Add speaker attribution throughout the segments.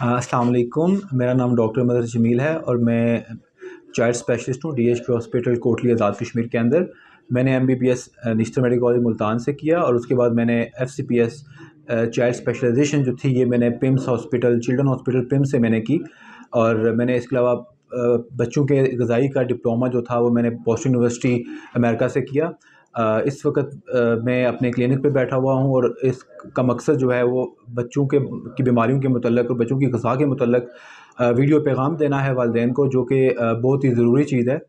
Speaker 1: हाँ, असलकुम मेरा नाम डॉक्टर मदर जमील है और मैं चाइल्ड स्पेशलिस्ट हूँ D H P hospital Kotli Azad Kashmir के अंदर मैंने M B B S national medical college Multan से किया और उसके बाद मैंने F C P S child specialization जो थी ये मैंने PIMS hospital children hospital PIMS से मैंने की और मैंने इसके अलावा बच्चों के गज़ाई का डिप्लोमा जो था वो मैंने बॉस्टन यूनिवर्सिटी अमेरिका से किया इस वक्त मैं अपने क्लिनिक पे बैठा हुआ हूँ और इसका मकसद जो है वो बच्चों के की बीमारियों के मतलब और बच्चों की गज़ा के मतलब वीडियो पैगाम देना है वालदे को जो कि बहुत ही ज़रूरी चीज़ है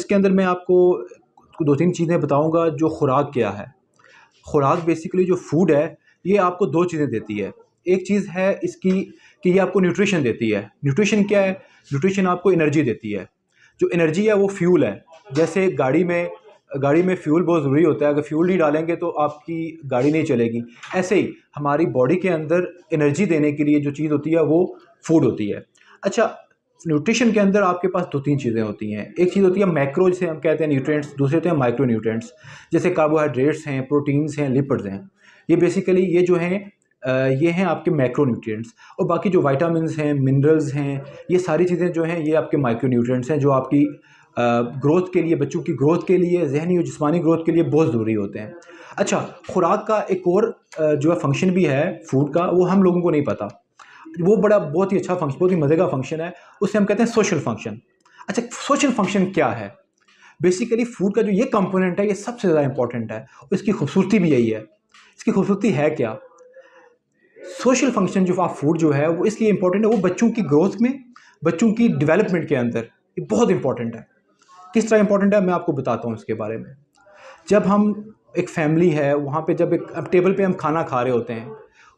Speaker 1: इसके अंदर मैं आपको दो तीन चीज़ें बताऊँगा जो खुराक क्या है खुराक बेसिकली जो फूड है ये आपको दो चीज़ें देती है एक चीज़ है इसकी कि ये आपको न्यूट्रिशन देती है न्यूट्रिशन क्या है न्यूट्रिशन आपको एनर्जी देती है जो एनर्जी है वो फ्यूल है जैसे गाड़ी में गाड़ी में फ्यूल बहुत ज़रूरी होता है अगर फ्यूल नहीं डालेंगे तो आपकी गाड़ी नहीं चलेगी ऐसे ही हमारी बॉडी के अंदर एनर्जी देने के लिए जो चीज़ होती है वो फूड होती है अच्छा न्यूट्रिशन के अंदर आपके पास दो तीन चीज़ें होती हैं एक चीज़ होती है मैक्रो जिसे हम कहते हैं न्यूट्रिएंट्स दूसरे होते हैं माइक्रो न्यूट्रेंट्स जैसे कार्बोहाइड्रेट्स हैं प्रोटीन्स हैं लिपड्स हैं ये बेसिकली ये जो हैं ये हैं आपके मैक्रो न्यूट्रिएंट्स और बाकी जो वाइटामस हैं मिनरल्स हैं ये सारी चीज़ें जो हैं ये आपके माइक्रो न्यूट्रिएंट्स हैं जो आपकी ग्रोथ के लिए बच्चों की ग्रोथ के लिए जहनी और जिसमानी ग्रोथ के लिए बहुत ज़रूरी होते हैं अच्छा खुराक का एक और जो है फंक्शन भी है फूड का वो हम लोगों को नहीं पता वो बड़ा बहुत ही अच्छा फंक्शन बहुत ही मज़े का फंक्शन है उसे हम कहते हैं सोशल फंक्शन अच्छा सोशल फंक्शन क्या है बेसिकली फूड का जो ये कंपोनेंट है ये सबसे ज़्यादा इंपॉर्टेंट है इसकी खूबसूरती भी यही है इसकी खूबसूरती है क्या सोशल फंक्शन जो आप फूड जो है वो इसलिए इंपॉर्टेंट है वो बच्चों की ग्रोथ में बच्चों की डेवलपमेंट के अंदर ये बहुत इंपॉर्टेंट है किस तरह इंपॉर्टेंट है मैं आपको बताता हूँ इसके बारे में जब हम एक फैमिली है वहाँ पे जब एक टेबल पे हम खाना खा रहे होते हैं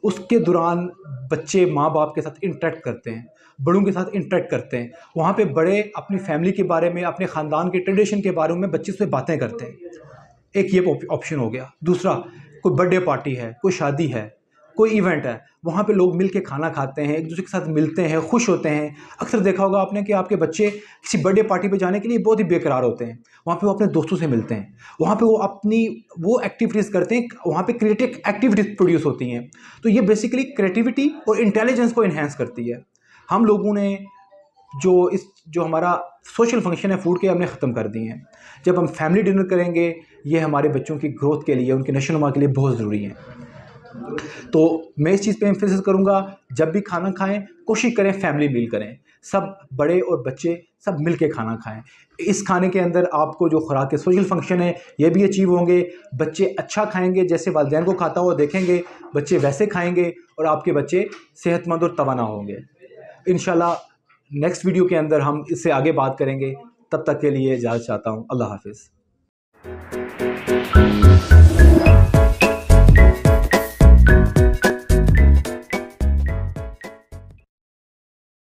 Speaker 1: उसके दौरान बच्चे माँ बाप के साथ इंटरेक्ट करते हैं बड़ों के साथ इंटरेक्ट करते हैं वहाँ पे बड़े अपनी फैमिली के बारे में अपने ख़ानदान के ट्रेडिशन के बारे में बच्चे से बातें करते हैं एक ये ऑप्शन हो गया दूसरा कोई बर्थडे पार्टी है कोई शादी है कोई इवेंट है वहाँ पे लोग मिल के खाना खाते हैं एक दूसरे के साथ मिलते हैं खुश होते हैं अक्सर देखा होगा आपने कि आपके बच्चे किसी बर्थडे पार्टी पे जाने के लिए बहुत ही बेकरार होते हैं वहाँ पे वो अपने दोस्तों से मिलते हैं वहाँ पे वो अपनी वो एक्टिविटीज़ करते हैं वहाँ पे क्रिएटिव एक्टिविटीज़ प्रोड्यूस होती हैं तो ये बेसिकली क्रिएटिविटी और इंटेलिजेंस को इन्हेंस करती है हम लोगों ने जो इस जो हमारा सोशल फंक्शन है फूड के हमने ख़त्म कर दिए हैं जब हम फैमिली डिनर करेंगे ये हमारे बच्चों की ग्रोथ के लिए उनके नशोनुमा के लिए बहुत ज़रूरी है तो मैं इस चीज़ पे एम्फेसिस करूँगा जब भी खाना खाएं कोशिश करें फैमिली मील करें सब बड़े और बच्चे सब मिल के खाना खाएं इस खाने के अंदर आपको जो खुराक के सोशल फंक्शन है ये भी अचीव होंगे बच्चे अच्छा खाएंगे जैसे वालदेन को खाता हुआ देखेंगे बच्चे वैसे खाएंगे और आपके बच्चे सेहतमंद और तोाना होंगे इन नेक्स्ट वीडियो के अंदर हम इससे आगे बात करेंगे तब तक के लिए इजाज़ चाहता हूँ अल्लाह हाफिज़